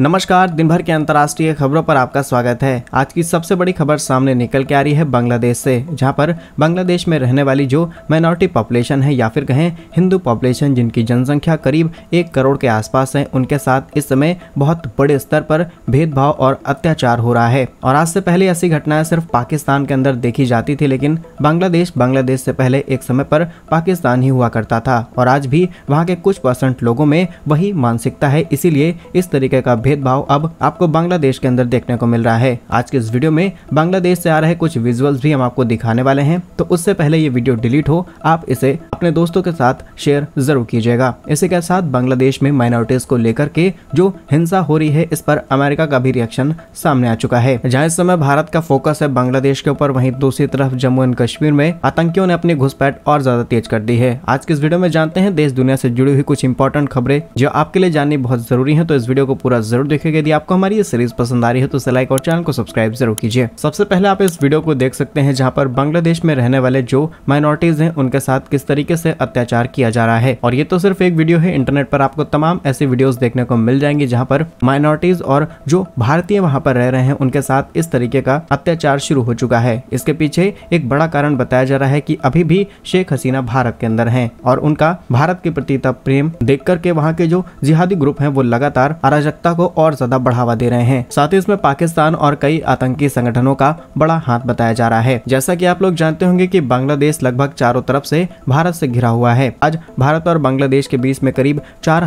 नमस्कार दिन भर के अंतर्राष्ट्रीय खबरों पर आपका स्वागत है आज की सबसे बड़ी खबर सामने निकल के आ रही है बांग्लादेश से जहां पर बांग्लादेश में रहने वाली जो माइनॉरिटी पॉपुलेशन है या फिर कहें हिंदू पॉपुलेशन जिनकी जनसंख्या करीब एक करोड़ के आसपास है उनके साथ इस समय बहुत बड़े स्तर पर भेदभाव और अत्याचार हो रहा है और आज से पहले ऐसी घटनाएं सिर्फ पाकिस्तान के अंदर देखी जाती थी लेकिन बांग्लादेश बांग्लादेश से पहले एक समय पर पाकिस्तान ही हुआ करता था और आज भी वहाँ के कुछ परसेंट लोगों में वही मानसिकता है इसीलिए इस तरीके का भेदभाव अब आपको बांग्लादेश के अंदर देखने को मिल रहा है आज के इस वीडियो में बांग्लादेश से आ रहे कुछ विजुअल्स भी हम आपको दिखाने वाले हैं तो उससे पहले ये वीडियो डिलीट हो आप इसे अपने दोस्तों के साथ शेयर जरूर कीजिएगा इसी के साथ बांग्लादेश में माइनॉरिटीज को लेकर के जो हिंसा हो रही है इस पर अमेरिका का भी रिएक्शन सामने आ चुका है जहाँ इस समय भारत का फोकस है बांग्लादेश के ऊपर वही दूसरी तरफ जम्मू एंड कश्मीर में आतंकियों ने अपनी घुसपैठ और ज्यादा तेज कर दी है आज के इस वीडियो में जानते हैं देश दुनिया से जुड़ी हुई कुछ इंपॉर्टेंट खबरें जो आपके लिए जाननी बहुत जरूरी है तो इस वीडियो को पूरा जरूर जरूर देखेगा यदि आपको हमारी ये सीरीज पसंद आ रही है तो इसे लाइक और चैनल को सब्सक्राइब जरूर कीजिए सबसे पहले आप इस वीडियो को देख सकते हैं जहाँ पर बांग्लादेश में रहने वाले जो माइनॉरिटीज है उनके साथ किस तरीके से अत्याचार किया जा रहा है और ये तो सिर्फ एक वीडियो है इंटरनेट पर आपको तमाम ऐसी वीडियो देखने को मिल जाएंगी जहाँ पर माइनॉरिटीज और जो भारतीय वहाँ पर रह रहे हैं उनके साथ इस तरीके का अत्याचार शुरू हो चुका है इसके पीछे एक बड़ा कारण बताया जा रहा है की अभी भी शेख हसीना भारत के अंदर है और उनका भारत के प्रति तब प्रेम देख करके वहाँ के जो जिहादी ग्रुप हैं वो लगातार अराजकता को और ज्यादा बढ़ावा दे रहे हैं साथ ही इसमें पाकिस्तान और कई आतंकी संगठनों का बड़ा हाथ बताया जा रहा है जैसा की आप लोग जानते होंगे की बांग्लादेश लगभग चारों तरफ से भारत से घिरा हुआ है आज भारत और बांग्लादेश के बीच में करीब चार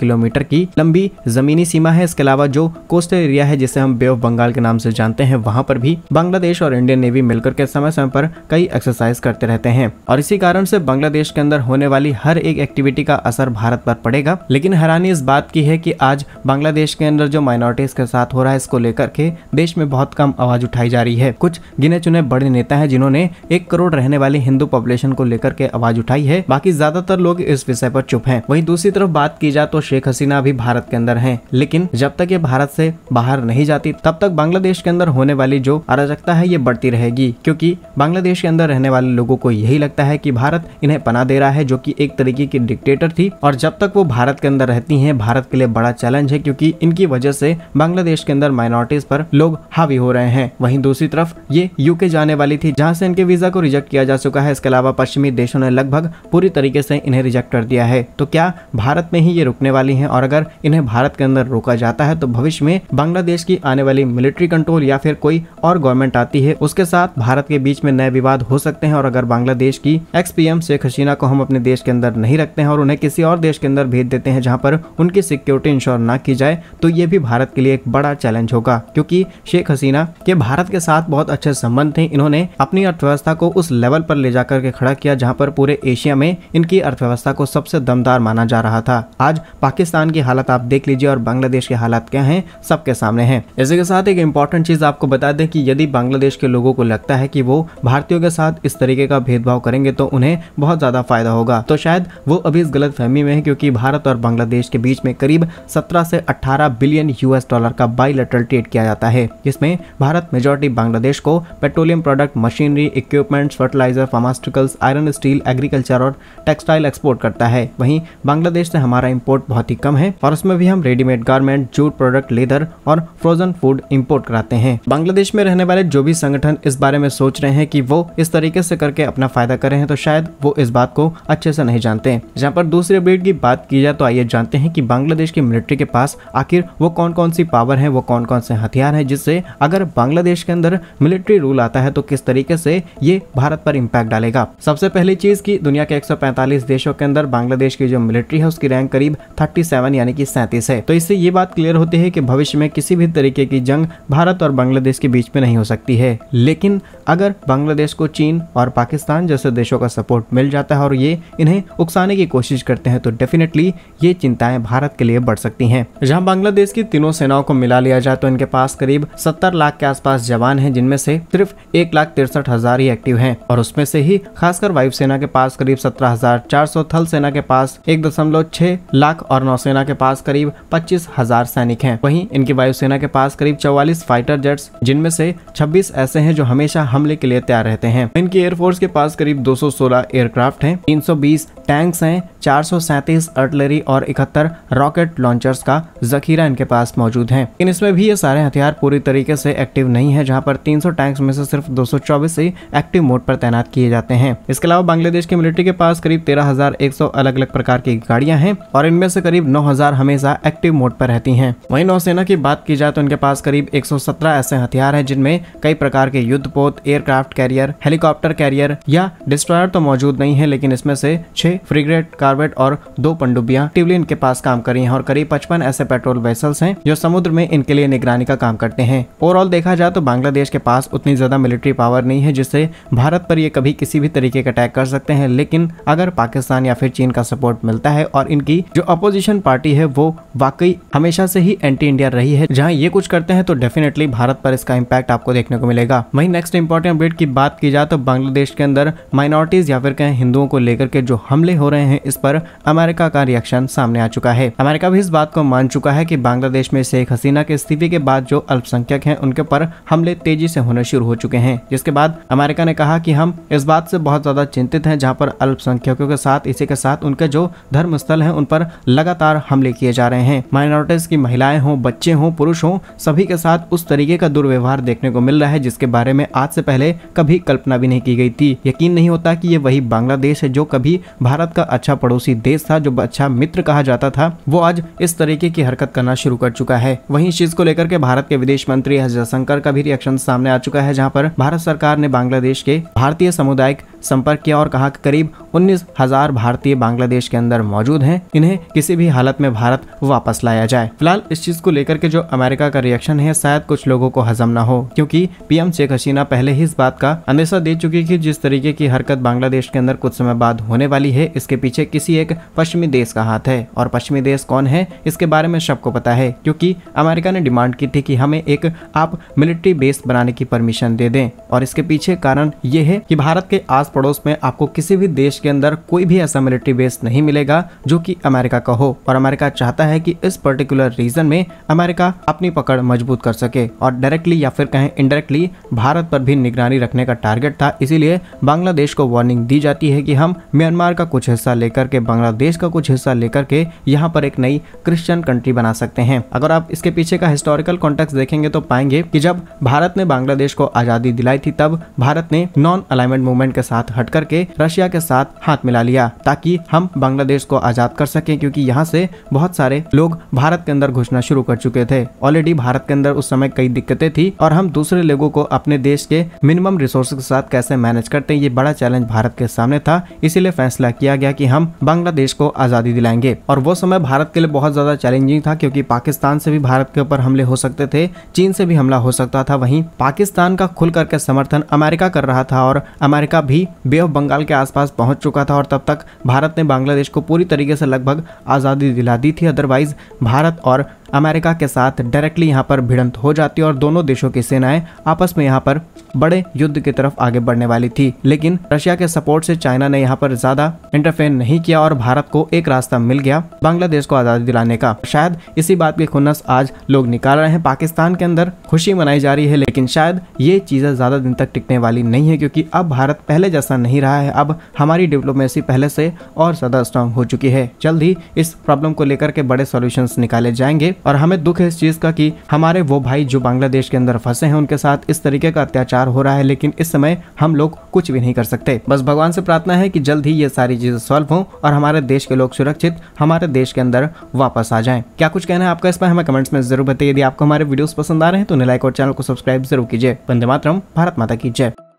किलोमीटर की लंबी जमीनी सीमा है इसके अलावा जो कोस्टल एरिया है जिसे हम बे ऑफ बंगाल के नाम से जानते हैं वहाँ पर भी बांग्लादेश और इंडियन नेवी मिलकर के समय समय पर कई एक्सरसाइज करते रहते हैं और इसी कारण से बांग्लादेश के अंदर होने वाली हर एक एक्टिविटी का असर भारत पर पड़ेगा लेकिन हैरानी इस बात की है की आज बांग्लादेश के अंदर जो माइनॉरिटीज़ के साथ हो रहा है इसको लेकर के देश में बहुत कम आवाज़ उठाई जा रही है कुछ गिने चुने बड़े नेता हैं जिन्होंने एक करोड़ रहने वाले हिंदू पॉपुलेशन को लेकर के आवाज़ उठाई है बाकी ज़्यादातर लोग इस विषय पर चुप है वही दूसरी तरफ बात की जाए तो शेख हसीना भी भारत के अंदर है लेकिन जब तक ये भारत से बाहर नहीं जाती तब तक बांग्लादेश के अंदर होने वाली जो अराजकता है ये बढ़ती रहेगी क्योंकि बांग्लादेश के अंदर रहने वाले लोगों को यही लगता है कि भारत इन्हें पना दे रहा है जो कि एक तरीके की डिक्टेटर थी और जब तक वो भारत के अंदर रहती हैं भारत के लिए बड़ा चैलेंज है क्योंकि इनकी वजह से बांग्लादेश के अंदर माइनॉरिटीज पर लोग हावी हो रहे हैं वहीं दूसरी तरफ ये यूके जाने वाली थी जहां से इनके वीजा को रिजेक्ट किया जा चुका है इसके अलावा पश्चिमी देशों ने लगभग पूरी तरीके से इन्हें रिजेक्ट कर दिया है तो क्या भारत में ही ये रुकने वाली है और अगर इन्हें भारत के अंदर रोका जाता है तो भविष्य में बांग्लादेश की आने वाली मिलिट्री कंट्रोल या फिर कोई और गवर्नमेंट आती है उसके साथ भारत के बीच में नए विवाद हो सकते हैं और अगर बांग्लादेश की एक्स पी शेख हसीना को हम अपने देश के अंदर नहीं रखते हैं और उन्हें किसी और देश के अंदर भेज देते हैं जहाँ पर उनकी सिक्योरिटी इंश्योर न की की जाए तो ये भी भारत के लिए एक बड़ा चैलेंज होगा क्योंकि शेख हसीना के भारत के साथ बहुत अच्छे संबंध थे इन्होंने अपनी अर्थव्यवस्था को उस लेवल पर ले जाकर के खड़ा किया जहाँ पर पूरे एशिया में इनकी अर्थव्यवस्था को सबसे दमदार माना जा रहा था आज पाकिस्तान की हालत आप देख लीजिए और बांग्लादेश के हालात क्या है सबके सामने है इसी के साथ एक इम्पोर्टेंट चीज आपको बता दें कि यदि बांग्लादेश के लोगों को लगता है कि वो भारतीयों के साथ इस तरीके का भेदभाव करेंगे तो उन्हें बहुत ज्यादा फायदा होगा तो शायद वो अभी इस गलत फहमी में है क्योंकि भारत और बांग्लादेश के बीच में करीब सत्रह से 18 बिलियन यूएस डॉलर का बाइलेटरल ट्रेड किया जाता है जिसमें भारत मेजोरिटी बांग्लादेश को petroleum product machinery equipments fertiliser pharmaceuticals iron steel agriculture और टेक्सटाइल एक्सपोर्ट करता है वहीं बांग्लादेश से हमारा इम्पोर्ट बहुत ही कम है और उसमें भी हम readymade garment jute product leather और फ्रोजन फूड इम्पोर्ट कराते हैं बांग्लादेश में रहने वाले जो भी संगठन इस बारे में सोच रहे हैं कि वो इस तरीके से करके अपना फायदा करे तो शायद वो इस बात को अच्छे से नहीं जानते जहाँ पर दूसरे अपडेट की बात की जाए तो आइए जानते हैं कि बांग्लादेश की मिलिट्री के पास पास आखिर वो कौन कौन सी पावर है वो कौन कौन से हथियार हैं जिससे अगर बांग्लादेश के अंदर मिलिट्री रूल आता है तो किस तरीके से ये भारत पर इम्पैक्ट डालेगा सबसे पहली चीज़ की दुनिया के एक देशों के अंदर बांग्लादेश की जो मिलिट्री है उसकी रैंक करीब थर्टी यानी कि सैंतीस है तो इससे ये बात क्लियर होती है कि भविष्य में किसी भी तरीके की जंग भारत और बांग्लादेश के बीच में नहीं हो सकती है लेकिन अगर बांग्लादेश को चीन और पाकिस्तान जैसे देशों का सपोर्ट मिल जाता है और ये इन्हें उकसाने की कोशिश करते हैं तो डेफिनेटली ये चिंताएं भारत के लिए बढ़ सकती हैं जहां बांग्लादेश की तीनों सेनाओं को मिला लिया जाए तो इनके पास करीब 70 लाख के आसपास जवान हैं जिनमें से सिर्फ एक लाख तिरसठ हजार ही एक्टिव हैं और उसमें से ही खासकर वायुसेना के पास करीब सत्रह हजार चार सौ थल सेना के पास एक दशमलव छह लाख और नौसेना के पास करीब पच्चीस हजार सैनिक हैं वहीं इनकी वायुसेना के पास करीब चौवालीस फाइटर जेट्स जिनमें से छब्बीस ऐसे हैं जो हमेशा हमले के लिए तैयार रहते हैं इनकी एयरफोर्स के पास करीब दो सौ सोलह एयरक्राफ्ट है तीन सौ बीस टैंक्स हैं चार सौ सैंतीस अर्टलरी और इकहत्तर रॉकेट लॉन्चर्स का जखीरा इनके पास मौजूद है लेकिन इसमें भी ये सारे हथियार पूरी तरीके से एक्टिव नहीं है जहाँ पर तीन टैंक्स में से सिर्फ दो ही एक्टिव मोड पर तैनात किए जाते हैं इसके अलावा बांग्लादेश की मिलिट्री के पास करीब तेरह अलग अलग प्रकार की गाड़ियां हैं और इनमें से करीब 9,000 हमेशा एक्टिव मोड पर रहती हैं वहीं नौसेना की बात की जाए तो इनके पास करीब 117 ऐसे हथियार हैं जिनमें कई प्रकार के युद्धपोत एयरक्राफ्ट कैरियर हेलीकॉप्टर कैरियर या डिस्ट्रॉयर तो मौजूद नहीं है लेकिन इसमें से छह फ्रिग्रेट कार्बेट और दो पंडुबिया टिवली इनके पास काम करी है और करीब पचपन ऐसे पेट्रोल वेसल्स हैं जो समुद्र में इनके लिए निगरानी का काम करते हैं ओवरऑल देखा जाए तो बांग्लादेश के पास उतनी ज्यादा मिलिट्री पावर नहीं है जिससे भारत पर ये कभी किसी भी तरीके का अटैक कर सकते हैं लेकिन अगर पाकिस्तान या फिर चीन का सपोर्ट मिलता है और इनकी जो अपोजिशन पार्टी है वो वाकई हमेशा से ही एंटी इंडिया रही है जहाँ ये कुछ करते हैं तो डेफिनेटली भारत पर इसका इम्पैक्ट आपको देखने को मिलेगा वही नेक्स्ट इम्पोर्टेंट अपडेट की बात की जाए तो बांग्लादेश के अंदर माइनॉरिटीज या फिर कहें हिंदुओं को लेकर के जो हमले हो रहे हैं इस पर अमेरिका का रिएक्शन सामने आ चुका है अमेरिका भी इस बात को मान चुका चुका है कि बांग्लादेश में शेख हसीना के इस्तीफे के बाद जो अल्पसंख्यक हैं उनके पर हमले तेजी से होने शुरू हो चुके हैं जिसके बाद अमेरिका ने कहा कि हम इस बात से बहुत ज्यादा चिंतित हैं जहां पर अल्पसंख्यकों के साथ इसी के साथ उनके जो धर्म स्थल है उन पर लगातार हमले किए जा रहे हैं माइनॉरिटीज की महिलाएं हों बच्चे हों पुरुष हों सभी के साथ उस तरीके का दुर्व्यवहार देखने को मिल रहा है जिसके बारे में आज से पहले कभी कल्पना भी नहीं की गई थी यकीन नहीं होता की ये वही बांग्लादेश है जो कभी भारत का अच्छा पड़ोसी देश था जो अच्छा मित्र कहा जाता था वो आज इस तरीके की हरकत करना शुरू कर चुका है वहीं इस चीज को लेकर के भारत के विदेश मंत्री एस जयशंकर का भी रिएक्शन सामने आ चुका है जहाँ पर भारत सरकार ने बांग्लादेश के भारतीय सामुदायिक संपर्क किया और कहा कि करीब उन्नीस हजार भारतीय बांग्लादेश के अंदर मौजूद हैं इन्हें किसी भी हालत में भारत वापस लाया जाए फिलहाल इस चीज को लेकर के जो अमेरिका का रिएक्शन है शायद कुछ लोगों को हजम न हो क्योंकि पीएम शेख हसीना पहले ही इस बात का अंदेशा दे चुकी कि जिस तरीके की हरकत बांग्लादेश के अंदर कुछ समय बाद होने वाली है इसके पीछे किसी एक पश्चिमी देश का हाथ है और पश्चिमी देश कौन है इसके बारे में सबको पता है क्योंकि अमेरिका ने डिमांड की थी कि हमें एक आप मिलिट्री बेस बनाने की परमिशन दे दें और इसके पीछे कारण ये है कि भारत के आस पड़ोस में आपको किसी भी देश के अंदर कोई भी ऐसा मिलिट्री बेस नहीं मिलेगा जो कि अमेरिका का हो और अमेरिका चाहता है कि इस पर्टिकुलर रीजन में अमेरिका अपनी पकड़ मजबूत कर सके और डायरेक्टली या फिर कहें इनडायरेक्टली भारत पर भी निगरानी रखने का टारगेट था इसीलिए बांग्लादेश को वार्निंग दी जाती है कि हम म्यांमार का कुछ हिस्सा लेकर के बांग्लादेश का कुछ हिस्सा लेकर के यहाँ पर एक नई क्रिश्चियन कंट्री बना सकते हैं अगर आप इसके पीछे का हिस्टोरिकल कॉन्टेक्ट देखेंगे तो पाएंगे कि जब भारत ने बांग्लादेश को आजादी दिलाई थी तब भारत ने नॉन अलाइनमेंट मूवमेंट के साथ हाथ हट करके रशिया के साथ हाथ मिला लिया ताकि हम बांग्लादेश को आजाद कर सकें क्योंकि यहाँ से बहुत सारे लोग भारत के अंदर घुसना शुरू कर चुके थे ऑलरेडी भारत के अंदर उस समय कई दिक्कतें थी और हम दूसरे लोगों को अपने देश के मिनिमम रिसोर्स के साथ कैसे मैनेज करते हैं ये बड़ा चैलेंज भारत के सामने था इसीलिए फैसला किया गया कि हम बांग्लादेश को आजादी दिलाएंगे और वो समय भारत के लिए बहुत ज्यादा चैलेंजिंग था क्योंकि पाकिस्तान से भी भारत के ऊपर हमले हो सकते थे चीन से भी हमला हो सकता था वहीं पाकिस्तान का खुल करके समर्थन अमेरिका कर रहा था और अमेरिका भी बे ऑफ बंगाल के आसपास पहुंच चुका था और तब तक भारत ने बांग्लादेश को पूरी तरीके से लगभग आज़ादी दिला दी थी अदरवाइज भारत और अमेरिका के साथ डायरेक्टली यहाँ पर भिड़ंत हो जाती और दोनों देशों की सेनाएं आपस में यहाँ पर बड़े युद्ध की तरफ आगे बढ़ने वाली थी लेकिन रशिया के सपोर्ट से चाइना ने यहाँ पर ज्यादा इंटरफेयर नहीं किया और भारत को एक रास्ता मिल गया बांग्लादेश को आजादी दिलाने का शायद इसी बात की खुन्नस आज लोग निकाल रहे हैं पाकिस्तान के अंदर खुशी मनाई जा रही है लेकिन शायद ये चीजें ज्यादा दिन तक टिकने वाली नहीं है क्योंकि अब भारत पहले जैसा नहीं रहा है अब हमारी डिप्लोमेसी पहले से और ज्यादा स्ट्रांग हो चुकी है जल्द ही इस प्रॉब्लम को लेकर के बड़े सोल्यूशन निकाले जाएंगे और हमें दुख है इस चीज़ का कि हमारे वो भाई जो बांग्लादेश के अंदर फंसे हैं उनके साथ इस तरीके का अत्याचार हो रहा है लेकिन इस समय हम लोग कुछ भी नहीं कर सकते बस भगवान से प्रार्थना है कि जल्द ही ये सारी चीज़ें सॉल्व हो और हमारे देश के लोग सुरक्षित हमारे देश के अंदर वापस आ जाए क्या कुछ कहना है आपका इस पर हमें कमेंट्स में जरूर बताइए यदि आपको हमारे वीडियो पसंद आ रहे हैं तो लाइक और चैनल को सब्सक्राइब जरूर कीजिए वंदे मातरम भारत माता की जय